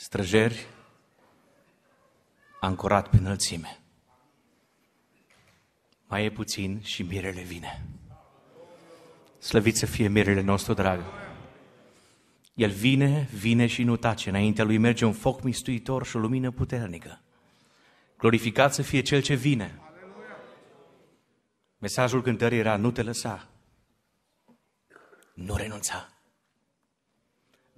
străjeri, ancorat pe înălțime. Mai e puțin și mirele vine. Slăvit să fie mirele nostru drag. El vine, vine și nu tace. Înaintea lui merge un foc mistuitor și o lumină puternică. Glorificat să fie cel ce vine. Mesajul cântării era, nu te lăsa, nu renunța.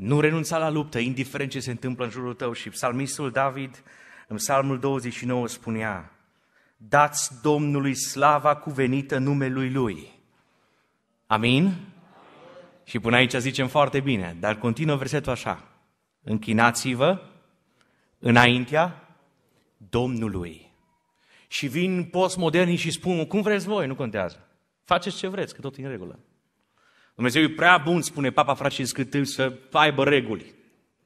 Nu renunța la luptă, indiferent ce se întâmplă în jurul tău. Și psalmistul David, în psalmul 29, spunea, Dați Domnului slava cuvenită numelui Lui. Amin? Amin? Și până aici zicem foarte bine, dar continuă versetul așa. Închinați-vă înaintea Domnului. Și vin postmoderni și spun, cum vreți voi, nu contează. Faceți ce vreți, că tot e în regulă. Dumnezeu e prea bun, spune Papa Francisc I, să aibă reguli.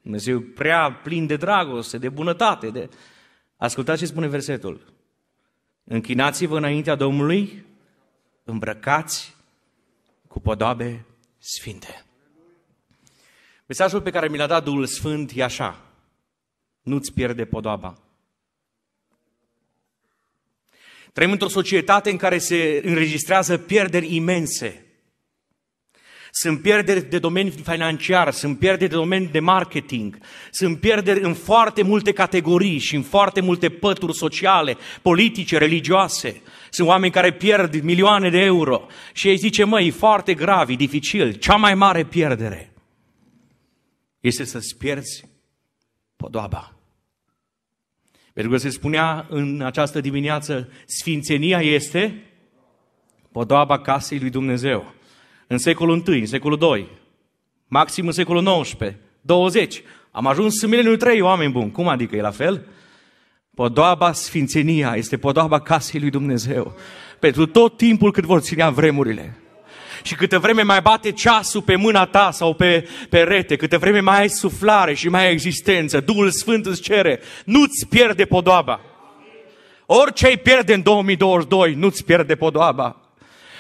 Dumnezeu e prea plin de dragoste, de bunătate. De... Ascultați ce spune versetul. Închinați-vă înaintea Domnului, îmbrăcați cu podoabe sfinte. Mesajul pe care mi l-a dat Duhul Sfânt e așa. Nu-ți pierde podoaba. Trăim într-o societate în care se înregistrează pierderi imense – sunt pierderi de domeni financiar, sunt pierderi de domeni de marketing, sunt pierderi în foarte multe categorii și în foarte multe pături sociale, politice, religioase. Sunt oameni care pierd milioane de euro și ei zice, măi, e foarte grav, e dificil, cea mai mare pierdere este să-ți pierzi podoaba. Pentru că se spunea în această dimineață, sfințenia este podoaba casei lui Dumnezeu în secolul I, în secolul II, maxim în secolul XIX, 20. Am ajuns în mileniul 3, oameni buni. Cum adică e la fel? Podoaba sfințenia este podoaba casei lui Dumnezeu. Pentru tot timpul cât vor ținea vremurile. Și câte vreme mai bate ceasul pe mâna ta sau pe perete, câte vreme mai ai suflare și mai ai existență, Duhul Sfânt îți cere, nu-ți pierde podoaba. Orice ai pierde în 2022, nu-ți pierde podoaba.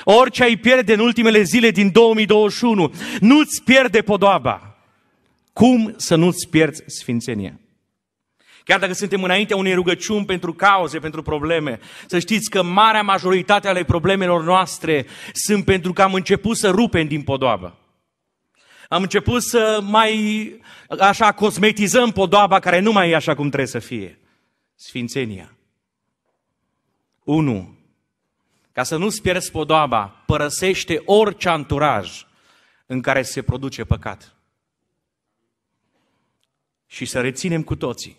Orice ai pierde în ultimele zile din 2021, nu-ți pierde podoaba. Cum să nu-ți pierzi sfințenia? Chiar dacă suntem înaintea unei rugăciuni pentru cauze, pentru probleme, să știți că marea majoritate ale problemelor noastre sunt pentru că am început să rupem din podoabă. Am început să mai, așa, cosmetizăm podoaba care nu mai e așa cum trebuie să fie. Sfințenia. 1. Ca să nu-ți pierzi podoaba, părăsește orice anturaj în care se produce păcat. Și să reținem cu toții.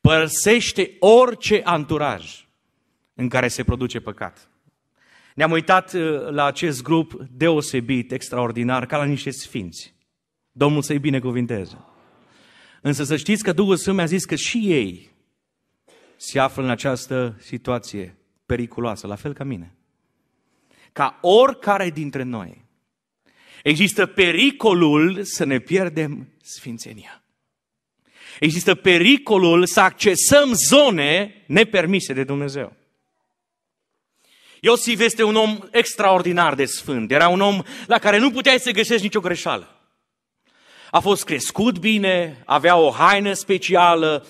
Părăsește orice anturaj în care se produce păcat. Ne-am uitat uh, la acest grup deosebit, extraordinar, ca la niște sfinți. Domnul să-i binecuvinteze. Însă să știți că Duhul Sfânt mi-a zis că și ei se află în această situație periculoasă, la fel ca mine. Ca oricare dintre noi, există pericolul să ne pierdem sfințenia. Există pericolul să accesăm zone nepermise de Dumnezeu. Iosif este un om extraordinar de sfânt. Era un om la care nu puteai să găsești nicio greșeală. A fost crescut bine, avea o haină specială,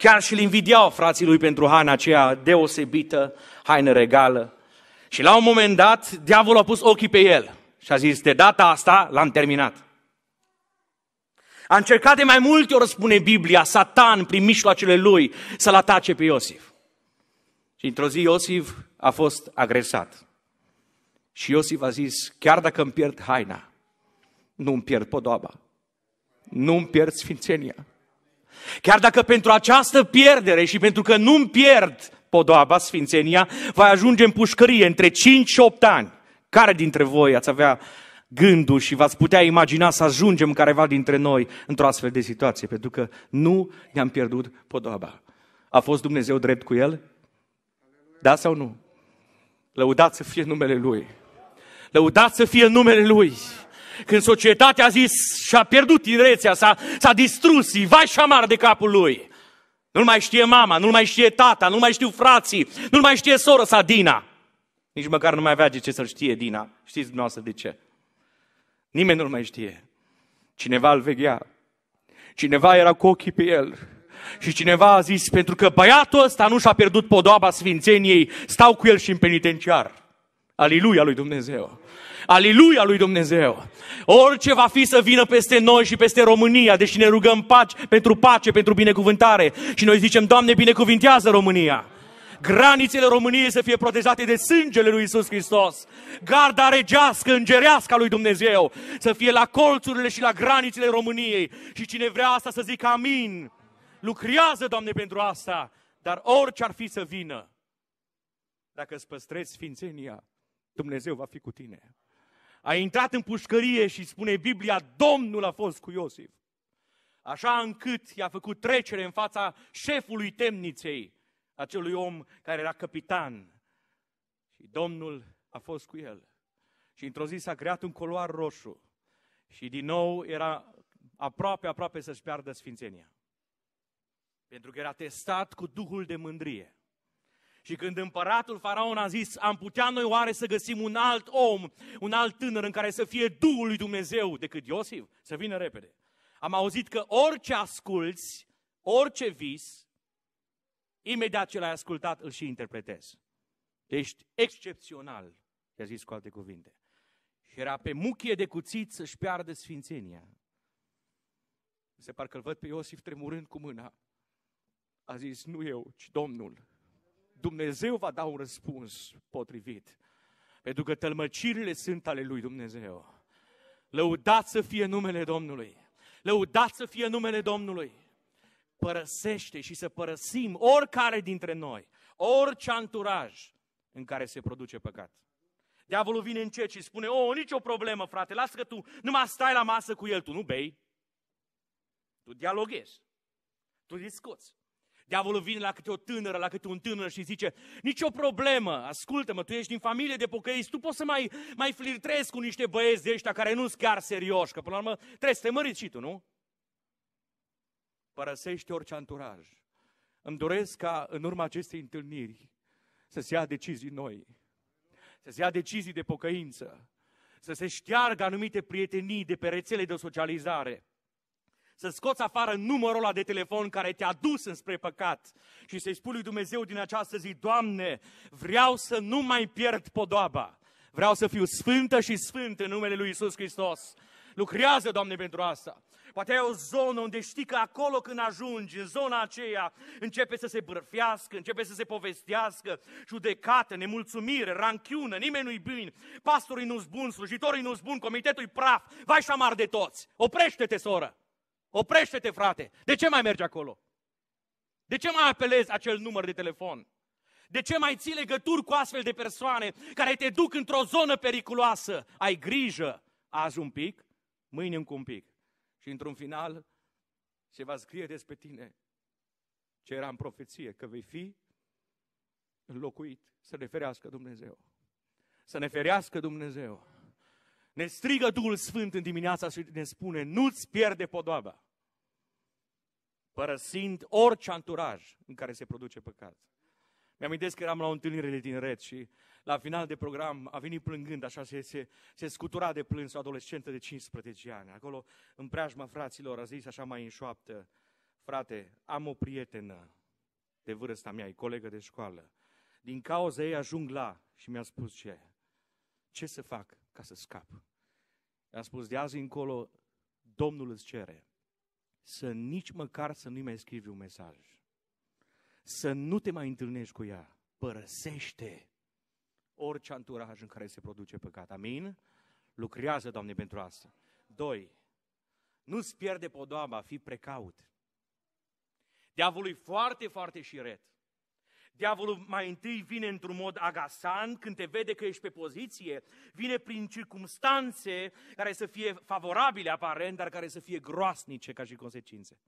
Chiar și-l invidiau frații lui pentru haina aceea deosebită, haină regală. Și la un moment dat, diavolul a pus ochii pe el și a zis, de data asta l-am terminat. A încercat de mai multe ori, spune Biblia, Satan, prin mijloacele lui, să-l atace pe Iosif. Și într-o zi Iosif a fost agresat. Și Iosif a zis, chiar dacă îmi pierd haina, nu îmi pierd podoaba, nu îmi pierd sfințenia, Chiar dacă pentru această pierdere și pentru că nu-mi pierd podoaba, sfințenia, va ajunge în pușcărie între 5 și 8 ani. Care dintre voi ați avea gândul și v-ați putea imagina să ajungem careva dintre noi într-o astfel de situație? Pentru că nu ne-am pierdut podoaba. A fost Dumnezeu drept cu el? Da sau nu? Lăudați să fie numele Lui. Lăudați să fie numele Lui când societatea a zis și-a pierdut tinerețea, s-a, s-a distrus, vai și amar de capul lui. Nu-l mai știe mama, nu-l mai știe tata, nu-l mai știu frații, nu-l mai știe sora sa Dina. Nici măcar nu mai avea de ce să-l știe Dina. Știți dumneavoastră de ce? Nimeni nu-l mai știe. Cineva îl veghea. Cineva era cu ochii pe el. Și cineva a zis, pentru că băiatul ăsta nu și-a pierdut podoaba sfințeniei, stau cu el și în penitenciar. Aliluia lui Dumnezeu! Aliluia lui Dumnezeu! Orice va fi să vină peste noi și peste România, deși ne rugăm pace, pentru pace, pentru binecuvântare și noi zicem, Doamne, binecuvintează România! granițele României să fie protejate de sângele lui Isus Hristos. Garda regească, îngerească a lui Dumnezeu să fie la colțurile și la granițele României. Și cine vrea asta să zică amin. Lucrează, Doamne, pentru asta. Dar orice ar fi să vină, dacă îți păstrezi sfințenia, Dumnezeu va fi cu tine. A intrat în pușcărie și spune Biblia, Domnul a fost cu Iosif. Așa încât i-a făcut trecere în fața șefului temniței, acelui om care era capitan. Și Domnul a fost cu el. Și într-o zi s-a creat un coloar roșu. Și din nou era aproape, aproape să-și piardă sfințenia. Pentru că era testat cu duhul de mândrie. Și când împăratul faraon a zis, am putea noi oare să găsim un alt om, un alt tânăr în care să fie Duhul lui Dumnezeu decât Iosif? Să vină repede. Am auzit că orice asculți, orice vis, imediat ce l-ai ascultat, îl și interpretezi. Ești excepțional, i-a zis cu alte cuvinte. Și era pe muchie de cuțit să-și piardă sfințenia. Se parcă îl văd pe Iosif tremurând cu mâna. A zis, nu eu, ci Domnul. Dumnezeu va da un răspuns potrivit. Pentru că tălmăcirile sunt ale lui Dumnezeu. Lăudat să fie numele Domnului. Lăudat să fie numele Domnului. Părăsește și să părăsim oricare dintre noi, orice anturaj în care se produce păcat. Diavolul vine în și spune, o, oh, nicio problemă, frate, lasă că tu numai stai la masă cu el, tu nu bei, tu dialoghezi, tu discuți, Diavolul vine la câte o tânără, la câte un tânăr și zice, nicio problemă, ascultă-mă, tu ești din familie de pocăiți, tu poți să mai, mai flirtrezi cu niște băieți de ăștia care nu-s chiar serioși, că până la urmă trebuie să te măriți și tu, nu? Părăsește orice anturaj. Îmi doresc ca în urma acestei întâlniri să se ia decizii noi, să se ia decizii de pocăință, să se șteargă anumite prietenii de pe rețele de socializare, să scoți afară numărul ăla de telefon care te-a dus înspre păcat și să-i spui lui Dumnezeu din această zi, Doamne, vreau să nu mai pierd podoaba, vreau să fiu sfântă și sfânt în numele lui Isus Hristos. Lucrează, Doamne, pentru asta. Poate ai o zonă unde știi că acolo când ajungi, în zona aceea, începe să se bârfească, începe să se povestească, judecată, nemulțumire, ranchiună, nimeni nu-i bine, pastorii nu-s bun, slujitorii nu-s bun, comitetul-i praf, vai și amar de toți. Oprește-te, soră! Oprește-te, frate! De ce mai mergi acolo? De ce mai apelezi acel număr de telefon? De ce mai ții legături cu astfel de persoane care te duc într-o zonă periculoasă? Ai grijă azi un pic, mâine încă un pic. Și într-un final se va scrie despre tine ce era în profeție, că vei fi înlocuit, să ne ferească Dumnezeu. Să ne ferească Dumnezeu ne strigă Duhul Sfânt în dimineața și ne spune, nu-ți pierde podoaba. Părăsind orice anturaj în care se produce păcat. mi am că eram la o întâlnire de tineret și la final de program a venit plângând, așa se, se, se scutura de plâns o adolescentă de 15 ani. Acolo, în preajma fraților, a zis așa mai în șoaptă, frate, am o prietenă de vârsta mea, e colegă de școală. Din cauza ei ajung la, și mi-a spus ce, ce să fac? ca să scap. I-a spus, de azi încolo, Domnul îți cere să nici măcar să nu-i mai scrivi un mesaj. Să nu te mai întâlnești cu ea. Părăsește orice anturaj în care se produce păcat. Amin? Lucrează, Doamne, pentru asta. Doi, nu-ți pierde podoaba, fi precaut. Diavolul e foarte, foarte șiret. Diavolul mai întâi vine într-un mod agasant când te vede că ești pe poziție, vine prin circumstanțe care să fie favorabile aparent, dar care să fie groasnice ca și consecințe.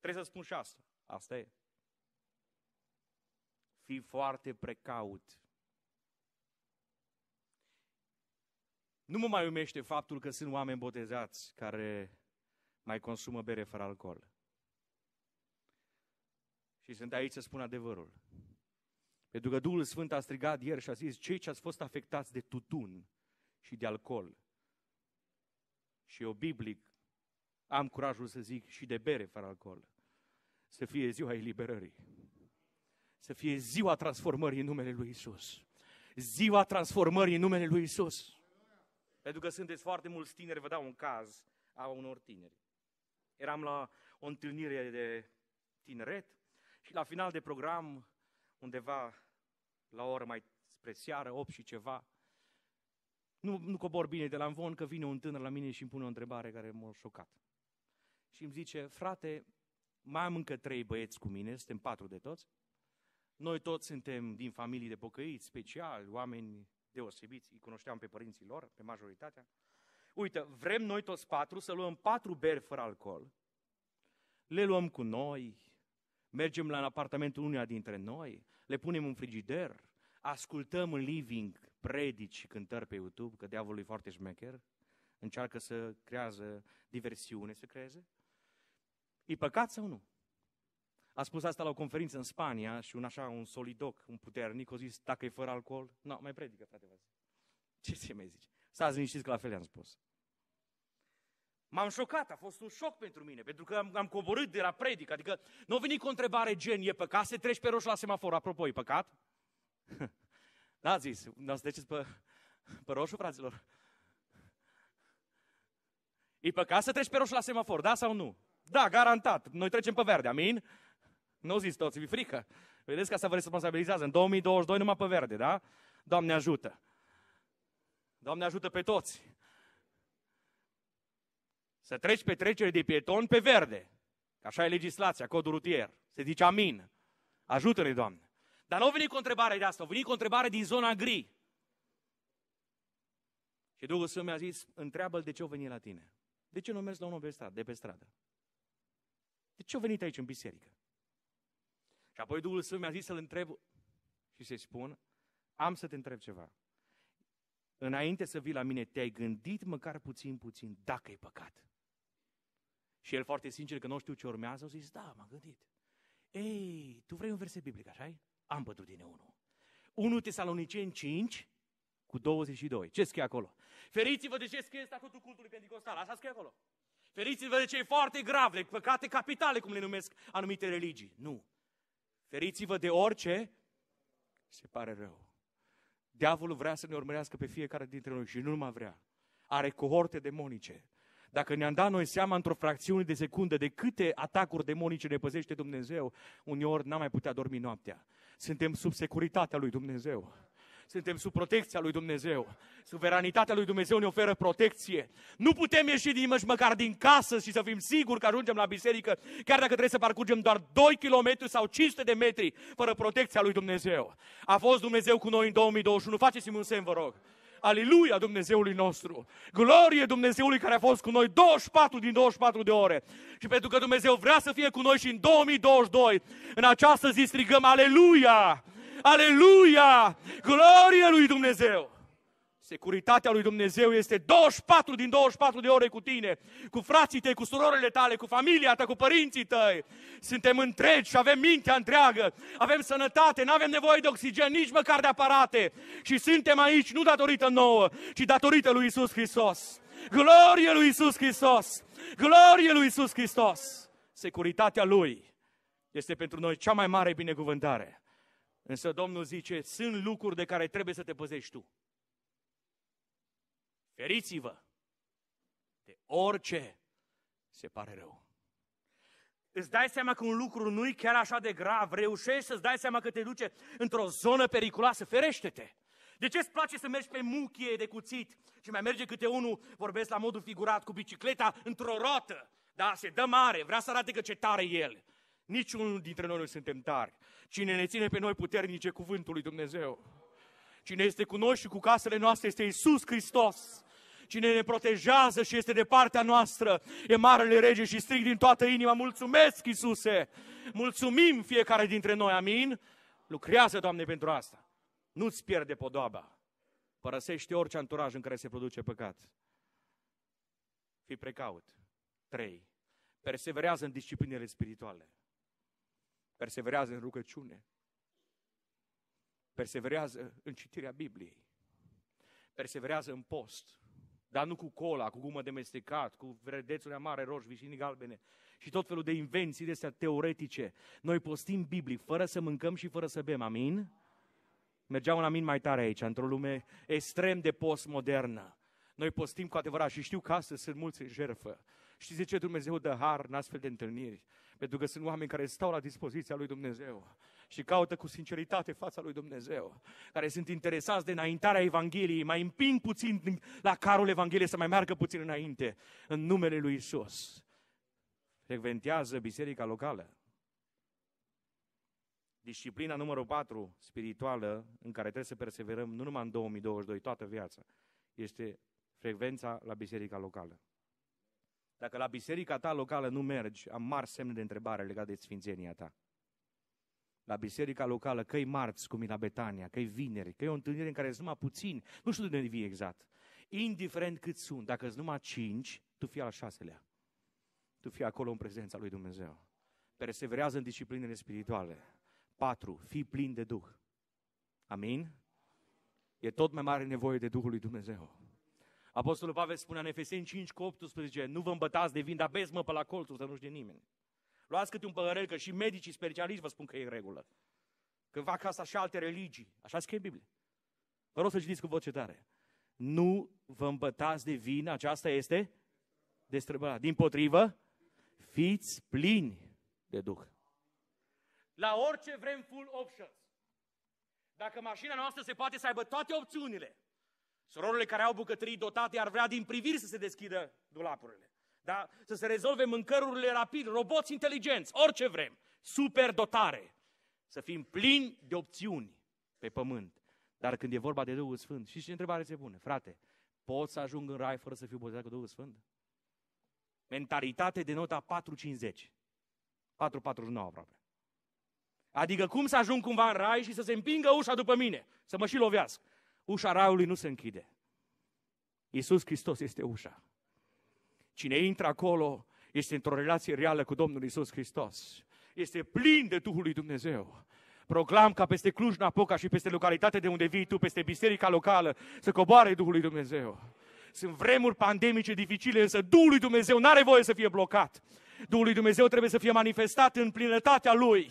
Trebuie să spun și asta. Asta e. Fii foarte precaut. Nu mă mai umește faptul că sunt oameni botezați care mai consumă bere fără alcool. Și sunt aici să spun adevărul. Pentru că Duhul Sfânt a strigat ieri și a zis, cei ce ați fost afectați de tutun și de alcool, și eu biblic am curajul să zic și de bere fără alcool, să fie ziua eliberării, să fie ziua transformării în numele Lui Isus. Ziua transformării în numele Lui Isus. Pentru că sunteți foarte mulți tineri, vă dau un caz a unor tineri. Eram la o întâlnire de tineret și la final de program, undeva la o oră mai spre seară, 8 și ceva, nu, nu cobor bine de la învon că vine un tânăr la mine și îmi pune o întrebare care m-a șocat. Și îmi zice, frate, mai am încă trei băieți cu mine, suntem patru de toți, noi toți suntem din familii de pocăiți, special, oameni deosebiți, îi cunoșteam pe părinții lor, pe majoritatea. Uite, vrem noi toți patru să luăm patru beri fără alcool, le luăm cu noi, mergem la apartamentul unuia dintre noi, le punem în frigider, ascultăm în living predici și cântări pe YouTube, că diavolul e foarte șmecher, încearcă să creează diversiune, să creeze. E păcat sau nu? A spus asta la o conferință în Spania și un așa, un solidoc, un puternic, a zis, dacă e fără alcool, nu, no, mai predică, frate, vă Ce se mai zice? Stați liniștiți că la fel i-am spus. M-am șocat, a fost un șoc pentru mine, pentru că am, am coborât de la predică, Adică nu a venit cu o întrebare gen, e păcat să treci pe roșu la semafor? Apropo, e păcat? n da, a zis, nu ați treceți pe, pe roșu, fraților? E păcat să treci pe roșu la semafor, da sau nu? Da, garantat. Noi trecem pe verde, amin? Nu zis toți, vi frică. Vedeți că asta vă responsabilizează. În 2022 numai pe verde, da? Doamne ajută! Doamne ajută pe toți! Să treci pe trecere de pieton pe verde. Așa e legislația, codul rutier. Se zice amin. Ajută-ne, Doamne. Dar nu a venit cu întrebare de asta, a venit cu întrebare din zona gri. Și Duhul Sfânt mi-a zis, întreabă-l de ce a venit la tine. De ce nu mergi la unul pe stradă, de pe stradă? De ce a venit aici în biserică? Și apoi Duhul Sfânt mi-a zis să-l întreb și să-i spun, am să te întreb ceva. Înainte să vii la mine, te-ai gândit măcar puțin, puțin, dacă e păcat. Și el foarte sincer că nu știu ce urmează, a zis, da, m-am gândit. Ei, tu vrei un verset biblic, așa -i? Am pentru tine unul. 1 Tesaloniceni 5, cu 22. Ce scrie acolo? Feriți-vă de ce scrie statutul cultului pentecostal. Asta scrie acolo. Feriți-vă de ce e foarte grav, de păcate capitale, cum le numesc anumite religii. Nu. Feriți-vă de orice se pare rău. Diavolul vrea să ne urmărească pe fiecare dintre noi și nu numai vrea. Are cohorte demonice dacă ne-am dat noi seama într-o fracțiune de secundă de câte atacuri demonice ne păzește Dumnezeu, uneori n-am mai putea dormi noaptea. Suntem sub securitatea lui Dumnezeu. Suntem sub protecția lui Dumnezeu. Suveranitatea lui Dumnezeu ne oferă protecție. Nu putem ieși din măcar din casă și să fim siguri că ajungem la biserică, chiar dacă trebuie să parcurgem doar 2 km sau 500 de metri fără protecția lui Dumnezeu. A fost Dumnezeu cu noi în 2021. Faceți-mi un semn, vă rog. Aleluia Dumnezeului nostru! Glorie Dumnezeului care a fost cu noi 24 din 24 de ore. Și pentru că Dumnezeu vrea să fie cu noi și în 2022, în această zi strigăm Aleluia! Aleluia! Glorie lui Dumnezeu! Securitatea lui Dumnezeu este 24 din 24 de ore cu tine, cu frații tăi, cu surorile tale, cu familia ta, cu părinții tăi. Suntem întregi și avem mintea întreagă, avem sănătate, nu avem nevoie de oxigen, nici măcar de aparate. Și suntem aici nu datorită nouă, ci datorită lui Isus Hristos. Glorie lui Isus Hristos! Glorie lui Isus Hristos! Securitatea Lui este pentru noi cea mai mare binecuvântare. Însă Domnul zice, sunt lucruri de care trebuie să te păzești tu. Feriți-vă de orice se pare rău. Îți dai seama că un lucru nu-i chiar așa de grav, reușești să-ți dai seama că te duce într-o zonă periculoasă, ferește-te! De ce îți place să mergi pe muchie de cuțit și mai merge câte unul, vorbesc la modul figurat, cu bicicleta într-o rotă? Da, se dă mare, vrea să arate că ce tare e el. Niciunul dintre noi nu suntem tari. Cine ne ține pe noi puternice cuvântul lui Dumnezeu. Cine este cu noi și cu casele noastre este Isus Hristos. Cine ne protejează și este de partea noastră e Marele Rege și strig din toată inima, mulțumesc Iisuse! Mulțumim fiecare dintre noi, amin? Lucrează, Doamne, pentru asta. Nu-ți pierde podoaba. Părăsește orice anturaj în care se produce păcat. Fii precaut. 3. Perseverează în disciplinele spirituale. Perseverează în rugăciune perseverează în citirea Bibliei, perseverează în post, dar nu cu cola, cu gumă de mestecat, cu verdețuri amare, roșii, vișini galbene și tot felul de invenții de astea teoretice. Noi postim biblic, fără să mâncăm și fără să bem, amin? Mergea un amin mai tare aici, într-o lume extrem de postmodernă. Noi postim cu adevărat și știu că astăzi sunt mulți în jerfă. Știți de ce Dumnezeu dă har în astfel de întâlniri? Pentru că sunt oameni care stau la dispoziția lui Dumnezeu și caută cu sinceritate fața lui Dumnezeu, care sunt interesați de înaintarea Evangheliei, mai împing puțin la carul Evangheliei să mai meargă puțin înainte, în numele lui Isus. Frecventează biserica locală. Disciplina numărul 4, spirituală, în care trebuie să perseverăm nu numai în 2022, toată viața, este frecvența la biserica locală. Dacă la biserica ta locală nu mergi, am mari semne de întrebare legate de sfințenia ta. La biserica locală, că-i marți, cum e la Betania, că vineri, că e o întâlnire în care sunt numai puțini, nu știu de unde vii exact. Indiferent cât sunt, dacă sunt numai cinci, tu fii al șaselea. Tu fii acolo în prezența lui Dumnezeu. Perseverează în disciplinele spirituale. Patru, Fii plin de Duh. Amin? E tot mai mare nevoie de Duhul lui Dumnezeu. Apostolul Pavel spune în Efeseni 5 cu 18, nu vă îmbătați de vin, dar beți mă pe la colțul să nu de nimeni. Luați câte un păhărel, că și medicii specialiști vă spun că e în regulă. Că fac asta și alte religii. Așa scrie Biblie. Vă rog să citiți cu voce tare. Nu vă îmbătați de vin, aceasta este destrăbărat. Din potrivă, fiți plini de Duh. La orice vrem full options. Dacă mașina noastră se poate să aibă toate opțiunile, Sororile care au bucătării dotate ar vrea din priviri să se deschidă dulapurile. Da? Să se rezolve mâncărurile rapid, roboți inteligenți, orice vrem. dotare, Să fim plini de opțiuni pe pământ. Dar când e vorba de Duhul Sfânt, și ce întrebare se pune? Frate, pot să ajung în rai fără să fiu botezat cu Duhul Sfânt? Mentalitate de nota 450. 449 aproape. Adică cum să ajung cumva în rai și să se împingă ușa după mine, să mă și lovească ușa raiului nu se închide. Iisus Hristos este ușa. Cine intră acolo este într-o relație reală cu Domnul Iisus Hristos. Este plin de Duhul lui Dumnezeu. Proclam ca peste Cluj-Napoca și peste localitatea de unde vii tu, peste biserica locală, să coboare Duhul lui Dumnezeu. Sunt vremuri pandemice dificile, însă Duhul lui Dumnezeu nu are voie să fie blocat. Duhul lui Dumnezeu trebuie să fie manifestat în plinătatea Lui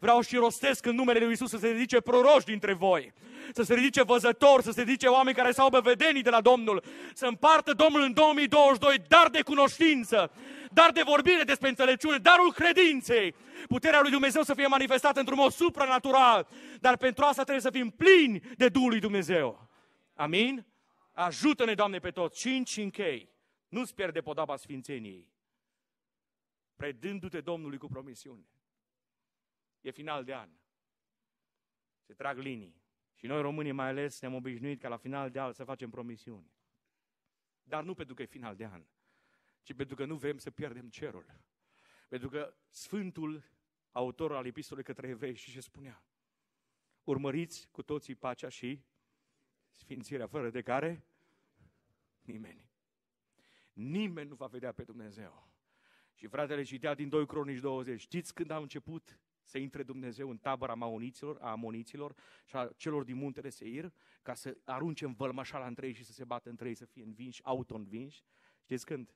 vreau și rostesc în numele lui Isus să se ridice proroși dintre voi, să se ridice văzători, să se ridice oameni care s-au bevedenii de la Domnul, să împartă Domnul în 2022 dar de cunoștință, dar de vorbire despre înțelepciune, darul credinței, puterea lui Dumnezeu să fie manifestată într-un mod supranatural, dar pentru asta trebuie să fim plini de Duhul lui Dumnezeu. Amin? Ajută-ne, Doamne, pe toți. Cinci și închei. Nu-ți pierde podaba sfințeniei predându-te Domnului cu promisiune e final de an. Se trag linii. Și noi românii mai ales ne-am obișnuit ca la final de an să facem promisiuni. Dar nu pentru că e final de an, ci pentru că nu vrem să pierdem cerul. Pentru că Sfântul, autor al epistolei către evrei, și ce spunea? Urmăriți cu toții pacea și sfințirea, fără de care nimeni. Nimeni nu va vedea pe Dumnezeu. Și fratele citea din 2 Cronici 20. Știți când a început să intre Dumnezeu în tabăra maoniților, a amoniților și a celor din muntele Seir, ca să arunce în vălmășala între ei și să se bată între ei, să fie învinși, auto-învinși. Știți când?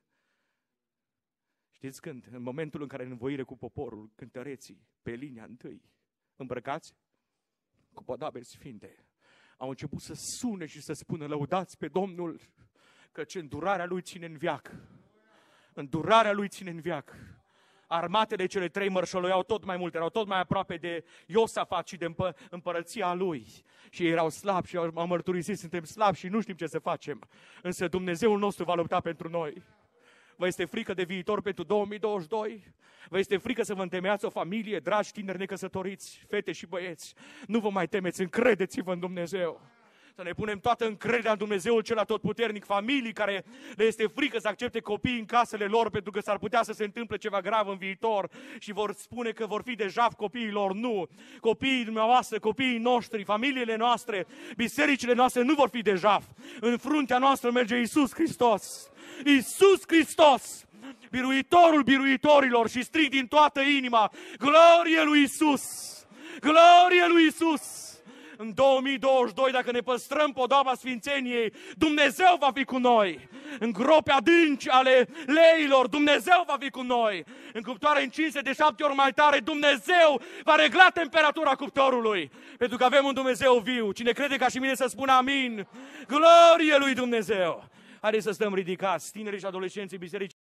Știți când? În momentul în care în învoire cu poporul, cântăreții, pe linia întâi, îmbrăcați cu podabe sfinte, au început să sune și să spună, lăudați pe Domnul, căci îndurarea Lui ține în viac. Îndurarea Lui ține în viac armatele cele trei mărșăluiau tot mai mult, erau tot mai aproape de Iosafat și de împă- împărăția lui. Și ei erau slabi și au mărturisit, suntem slabi și nu știm ce să facem. Însă Dumnezeul nostru va lupta pentru noi. Vă este frică de viitor pentru 2022? Vă este frică să vă întemeiați o familie, dragi tineri necăsătoriți, fete și băieți? Nu vă mai temeți, încredeți-vă în Dumnezeu. Să ne punem toată încrederea în Dumnezeul cel atotputernic, familii care le este frică să accepte copiii în casele lor pentru că s-ar putea să se întâmple ceva grav în viitor și vor spune că vor fi deja copiii lor. Nu! Copiii dumneavoastră, copiii noștri, familiile noastre, bisericile noastre nu vor fi deja. În fruntea noastră merge Isus Hristos. Isus Hristos! biruitorul biruitorilor și strig din toată inima, glorie lui Isus! Glorie lui Isus! în 2022, dacă ne păstrăm podoaba Sfințeniei, Dumnezeu va fi cu noi. În grope adânci ale leilor, Dumnezeu va fi cu noi. În cuptoare încinse de șapte ori mai tare, Dumnezeu va regla temperatura cuptorului. Pentru că avem un Dumnezeu viu. Cine crede ca și mine să spună amin. Glorie lui Dumnezeu! Haideți să stăm ridicați, tinerii și adolescenții bisericii.